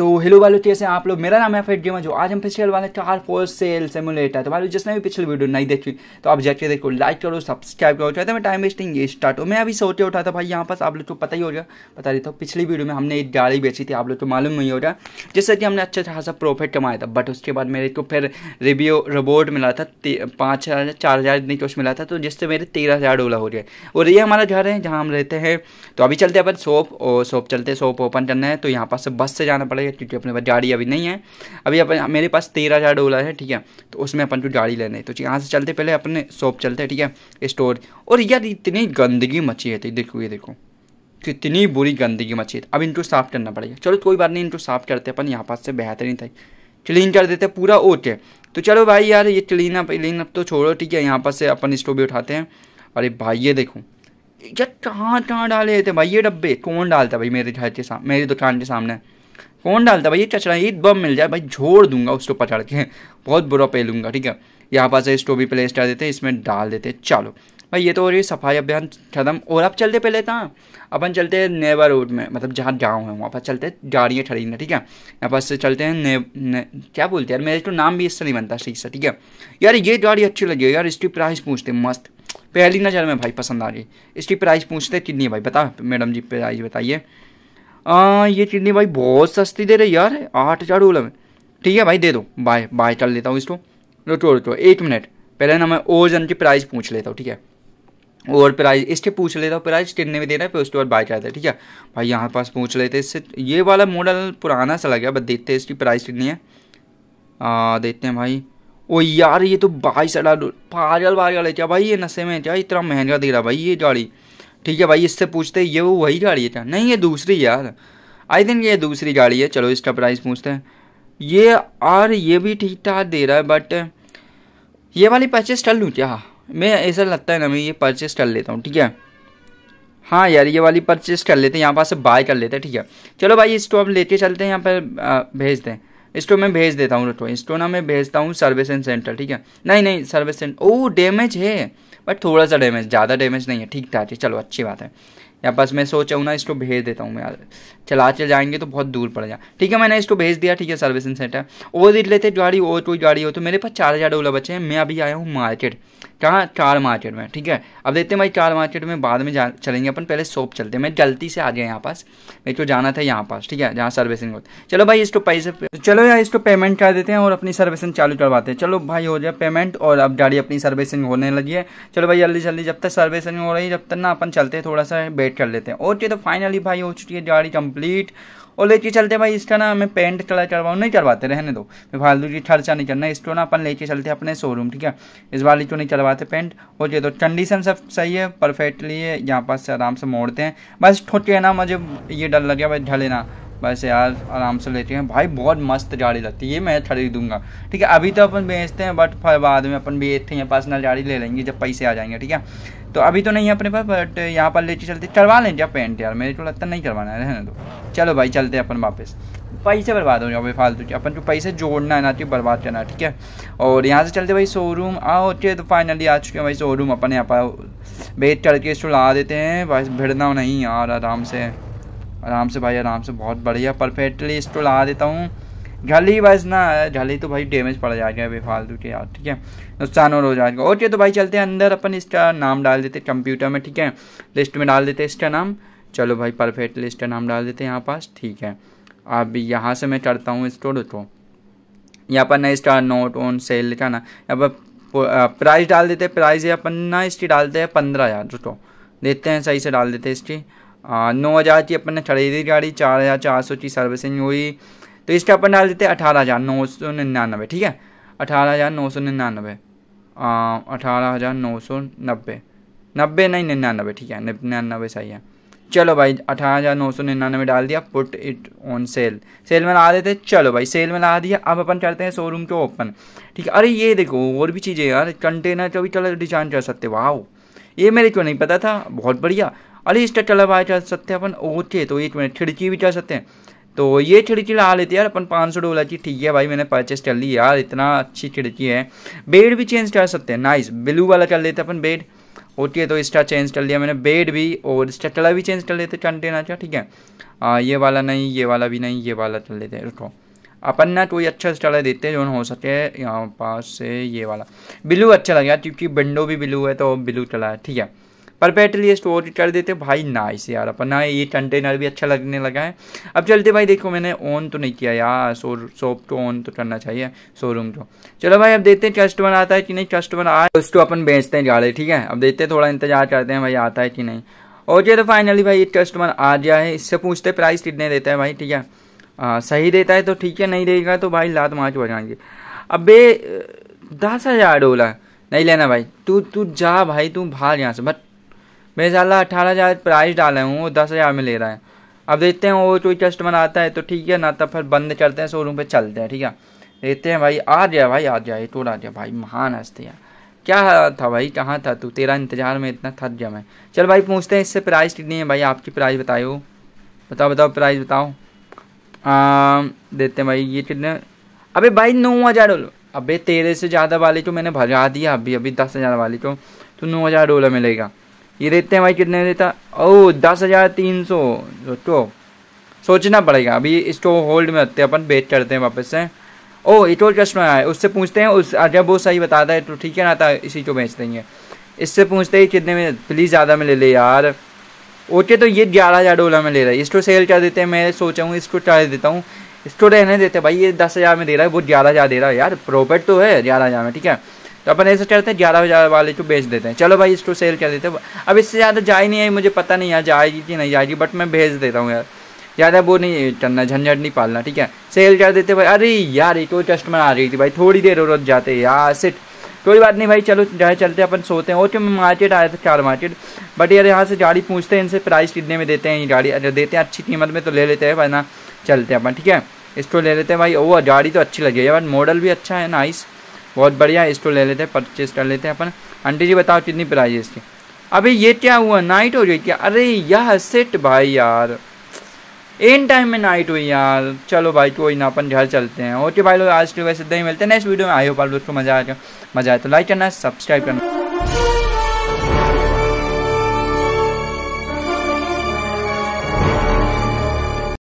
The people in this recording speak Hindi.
सो हेलो वालू कैसे आप लोग मेरा नाम है फेट गेमर जो आज हम पिछले वाले कार फोर सेल सेमुलेटर तो वालों जिसने भी पिछले वीडियो नहीं देखी तो आप जाके देखो लाइक करो सब्सक्राइब करो चाहते मैं टाइम वेस्टिंग ये स्टार्ट हो मैं अभी सोचे उठा था भाई यहाँ पास आप लोग को पता ही होगा बता देता हूँ पिछली वीडियो में हमने एक गाड़ी बेची थी आप लोग को मालूम नहीं होगा जिससे कि हमने अच्छा खासा प्रॉफिट कमाया था बट उसके बाद मेरे को फिर रिव्यू रोबोट मिला था पाँच हज़ार चार हज़ार कुछ मिला था तो जिससे मेरे तेरह हज़ार डोला हो गया और ये हमारा घर है जहाँ हम रहते हैं तो अभी चलते हैं अपन शॉप और शॉप चलते शॉप ओपन करना है तो यहाँ पास बस से जाना पड़ेगा है क्योंकि अपने पास गाड़ी अभी नहीं है अभी अपन मेरे पास तेरह हज़ार डॉलर है ठीक है तो उसमें अपन को गाड़ी लेने तो यहाँ से चलते पहले अपने शॉप चलते हैं ठीक है स्टोर और यार इतनी गंदगी मची है तो देखो ये देखो कितनी बुरी गंदगी मची है अब इनको साफ़ करना पड़ेगा चलो कोई बात नहीं इनको साफ़ करते अपन यहाँ पास से बेहतरीन था क्लीन कर देते पूरा ओके तो चलो भाई यार ये क्लीन अप क्लीन अप तो छोड़ो ठीक है यहाँ पर से अपन स्टोव भी उठाते हैं अरे भाई ये देखो यार कहाँ कहाँ डाले थे भाई ये डब्बे कौन डालता भाई मेरे घर के सामने मेरी दुकान के सामने कौन डालता भाई ये कचरा ईद बम मिल जाए भाई झोड़ दूंगा उसको पचड़ के बहुत बुरा पहलूंगा ठीक है यहाँ पास स्टोबी प्ले स्टार देते हैं इसमें डाल देते हैं चलो भाई ये तो हो रही सफाई अभियान खत्म और अब चलते पहले था अपन चलते हैं नेवा रोड में मतलब जहाँ गाँव है वहाँ पर चलते हैं गाड़ियाँ खरीदने ठीक है यहाँ पास चलते हैं ने, ने क्या बोलते हैं यार मेरे तो नाम भी इससे नहीं बनता सही से ठीक है यार ये गाड़ी अच्छी लगी यार इसकी प्राइस पूछते मस्त पहली नज़र में भाई पसंद आ गई इसकी प्राइस पूछते कितनी है भाई बता मैडम जी प्राइस बताइए आ, ये चिडनी भाई बहुत सस्ती दे रही यार आठ हज़ार डॉलर में ठीक है भाई दे दो बाय बाय कर लेता हूँ इसको रुको रुको एक मिनट पहले ना मैं ओजन की प्राइस पूछ लेता हूँ ठीक है और प्राइस इसके पूछ लेता हूँ प्राइस चिड़ने में रहा है फिर उसके बाद बाय चाहते हैं ठीक है भाई यहाँ पास पूछ लेते इससे ये वाला मॉडल पुराना सा लग गया बस देखते हैं इसकी प्राइस कितनी है देखते हैं भाई ओ यार ये तो बाईस हजार पागल वागल है क्या भाई ये नशे में क्या इतना महंगा दे रहा भाई ये गाड़ी ठीक है भाई इससे पूछते हैं ये वो वही गाड़ी है क्या नहीं ये दूसरी यार आई थिंक ये दूसरी गाड़ी है चलो इसका प्राइस पूछते हैं ये और ये भी ठीक ठाक दे रहा है बट ये वाली परचेस कर लूँ क्या मैं ऐसा लगता है ना मैं ये परचेस कर लेता हूँ ठीक है हाँ यार ये वाली परचेस कर लेते हैं यहाँ पास से बाय कर लेते हैं ठीक है चलो भाई इसको हम लेके चलते हैं यहाँ पर भेज दें इसको में भेज देता हूँ इसको ना मैं भेजता हूँ सर्विस एंड सेंटर ठीक है नहीं नहीं सर्विस सेंटर ओ डैमेज है बट थोड़ा सा डैमेज ज़्यादा डैमेज नहीं है ठीक ठाक है चलो अच्छी बात है या बस मैं सोचा हूँ ना इसको भेज देता हूँ मैं यार चला चल जाएंगे तो बहुत दूर पड़ जाए ठीक है मैंने इसको भेज दिया ठीक है सर्विसिंग सेंटर और लेते गाड़ी और कोई गाड़ी हो तो मेरे पास चार हज़ार डोला बचे हैं मैं अभी आया हूँ मार्केट कहाँ कार मार्केट में ठीक है अब देखते हैं भाई कार मार्केट में बाद में जा चलेंगे अपन पहले शॉप चलते हैं मैं गलती से आ गया यहाँ पास मेरे को जाना था यहाँ पास ठीक है जहाँ सर्विसिंग होती चलो भाई इसको पैसे तो चलो यार इसको पेमेंट कर देते हैं और अपनी सर्विसिंग चालू करवाते हैं चलो भाई हो जाए पेमेंट और अब गाड़ी अपनी सर्विसिंग होने लगी है चलो भाई जल्दी जल्दी जब तक सर्विसिंग हो रही है जब तक ना अपन चलते हैं थोड़ा सा अपडेट कर लेते हैं ओके तो फाइनली भाई हो चुकी है गाड़ी कंप्लीट और लेके चलते भाई इसका ना हमें पेंट कलर करवाओ नहीं करवाते रहने दो फालतू की खर्चा नहीं करना इसको ना अपन लेके चलते अपने शोरूम ठीक है इस वाली को नहीं करवाते पेंट और ये तो कंडीशन सब सही है परफेक्टली है यहाँ पास से आराम से मोड़ते हैं बस ठुट ना मुझे ये डर लग गया भाई ढले ना बस यार आराम से लेते हैं भाई बहुत मस्त गाड़ी लगती है ये मैं खरीदूंगा ठीक है अभी तो अपन बेचते हैं बट फिर बाद में अपन बेचते हैं पर्सनल गाड़ी ले लेंगे जब पैसे आ जाएंगे ठीक है तो अभी तो नहीं है अपने पास बट यहाँ पर लेके चलते चलवा लेंगे पेंट यार मेरे को लगता नहीं करवाना है रहने दो चलो भाई चलते अपन वापस पैसे बर्बाद हो जाओ भाई फालतू के अपन को पैसे जोड़ना है ना तो बर्बाद करना ठीक है और यहाँ से चलते भाई शोरूम आओ ठीक तो फाइनली आ चुके हैं भाई शोरूम अपन यहाँ पर वेट करके इसको ला देते हैं बस भिड़ना नहीं यार आराम से आराम से भाई आराम से बहुत बढ़िया परफेक्टली इसको ला देता हूँ झाली बस ना झाली तो भाई डैमेज पड़ जाएगा बेफालतू के यार ठीक है नुकसान और हो जाएगा ओके तो भाई चलते हैं अंदर अपन इसका नाम डाल देते कंप्यूटर में ठीक है लिस्ट में डाल देते इसका नाम चलो भाई परफेक्ट लिस्ट का नाम डाल देते हैं यहाँ पास ठीक है अब यहाँ से मैं करता हूँ स्टोर को यहाँ पर ना इसका नोट ऑन सेल लिखा ना यहाँ पर प्राइस डाल देते हैं प्राइस अपन ना इसकी डालते हैं पंद्रह हज़ार रुको देते हैं सही से डाल देते हैं इसकी नौ हज़ार की अपन ने खरीदी गाड़ी चार हज़ार चार सौ की सर्विसिंग हुई तो इस पर अपन डाल देते हैं अठारह हज़ार नौ सौ निन्यानवे ठीक है अठारह हज़ार नौ सौ निन्यानवे अठारह हज़ार नौ सौ नब्बे नब्बे नहीं निन्यानवे ठीक है निन्यानवे सही है चलो भाई अठारह हज़ार नौ सौ निन्यानवे डाल दिया put it on sale sale में ला देते चलो भाई सेल में ला दिया अब अपन करते हैं शोरूम के ओपन ठीक है अरे ये देखो और भी चीज़ें यार कंटेनर का भी कलर डिजाइन कर सकते वाह ये मेरे को नहीं पता था बहुत बढ़िया अरे इसका कलर बाय कर सकते हैं अपन ओके तो एक मिनट खिड़की भी कर सकते हैं तो ये खिड़की ला लेते यार अपन पाँच सौ डॉलर की ठीक है भाई मैंने परचेस कर ली यार इतना अच्छी खिड़की है बेड भी चेंज कर सकते हैं नाइस ब्लू वाला कर लेते अपन बेड ओके तो इसका चेंज कर लिया मैंने बेड भी और इसका कलर भी चेंज कर लेते कंटेनर का ठीक है आ, ये वाला नहीं ये वाला भी नहीं ये वाला चल लेते रुको अपन ना कोई अच्छा कलर देते जो हो सके यहाँ पास से ये वाला ब्लू अच्छा लगा क्योंकि विंडो भी ब्लू है तो ब्लू है ठीक है परपेटली स्टोर कर देते भाई ना इसे यार ना ये कंटेनर भी अच्छा लगने लगा है अब चलते भाई देखो मैंने ऑन तो नहीं किया यार शॉप को ऑन तो करना चाहिए शोरूम को तो। चलो भाई अब देखते हैं कस्टमर आता है कि नहीं कस्टमर आए उसको अपन बेचते हैं गाड़ी ठीक है अब देखते हैं थोड़ा इंतजार करते हैं भाई आता है कि नहीं ओके तो फाइनली भाई ये कस्टमर आ गया है इससे पूछते प्राइस कितने देता है भाई ठीक है आ, सही देता है तो ठीक है नहीं देगा तो भाई लात मार बजाएंगे अब दस हज़ार डोला नहीं लेना भाई तू तू जा भाई तू भाग यहाँ से बट मेरे साल अठारह हज़ार प्राइस डाले हूँ वो दस हज़ार में ले रहा है अब देखते हैं वो कोई कस्टमर आता है तो ठीक है ना तो फिर बंद करते हैं शोरूम पर चलते हैं ठीक है देखते हैं भाई आ गया भाई आ जाए तो आ गया भाई महान हंसते यार क्या था भाई कहाँ था तू तेरा इंतजार में इतना थक गया मैं चल भाई पूछते हैं इससे प्राइस कितनी है भाई आपकी प्राइस बताए बताओ बताओ प्राइस बताओ आ, देते हैं भाई ये कितने अबे भाई नौ हज़ार डोलो अबे तेरह से ज़्यादा वाले को मैंने भगा दिया अभी अभी दस हज़ार वाले को तो नौ हज़ार डोलो मिलेगा ये देते हैं भाई कितने देता ओ दस हज़ार तीन सौ तो, तो सोचना पड़ेगा अभी इसको तो होल्ड में रखते हैं अपन बेच करते हैं वापस से ओ एक और कस्टमर आए उससे पूछते हैं उस जब वो सही बताता है तो ठीक है ना था तो इसी को बेच देंगे इससे पूछते हैं कितने में प्लीज़ ज़्यादा में ले ले यार ओके तो ये ग्यारह हज़ार डॉलर में ले रहा है इसको सेल कर देते हैं मैं सोचा हूँ इसको कर देता हूँ इसको रहने देते भाई ये दस हज़ार में दे रहा है वो ग्यारह हज़ार दे रहा है यार प्रॉफिट तो है ग्यारह हज़ार में ठीक है तो अपन ऐसे करते हैं ग्यारह हज़ार वाले को बेच देते हैं चलो भाई इसको सेल कर देते हैं अब इससे ज़्यादा जाए नहीं आई मुझे पता नहीं यार जाएगी कि नहीं जाएगी बट मैं भेज देता हूँ यार ज़्यादा वो नहीं करना झंझट नहीं पालना ठीक है सेल कर देते भाई अरे यार एक और कस्टमर आ रही थी भाई थोड़ी देर रोज जाते यार सिट कोई बात नहीं भाई चलो जहाँ चलते अपन सोते हैं ओके मैं मार्केट आया था चार मार्केट बट यार यहाँ से गाड़ी पूछते हैं इनसे प्राइस कितने में देते हैं ये गाड़ी अगर देते हैं अच्छी कीमत में तो ले लेते हैं वरना चलते हैं अपन ठीक है इसको ले लेते हैं भाई वो गाड़ी तो अच्छी लगी है बट मॉडल भी अच्छा है नाइस बहुत बढ़िया इसको ले लेते हैं परचेज कर लेते हैं अपन आंटी जी बताओ कितनी प्राइस है इसकी अभी ये क्या हुआ नाइट हो गई क्या अरे यह सेट भाई यार एन टाइम में नाइट हुई यार चलो भाई कोई ना अपन घर चलते हैं ओके भाई लोग आज के तो वैसे दही मिलते हैं नेक्स्ट वीडियो में आई हो पाल दोस्तों मजा आ गया मजा आया तो लाइक करना सब्सक्राइब करना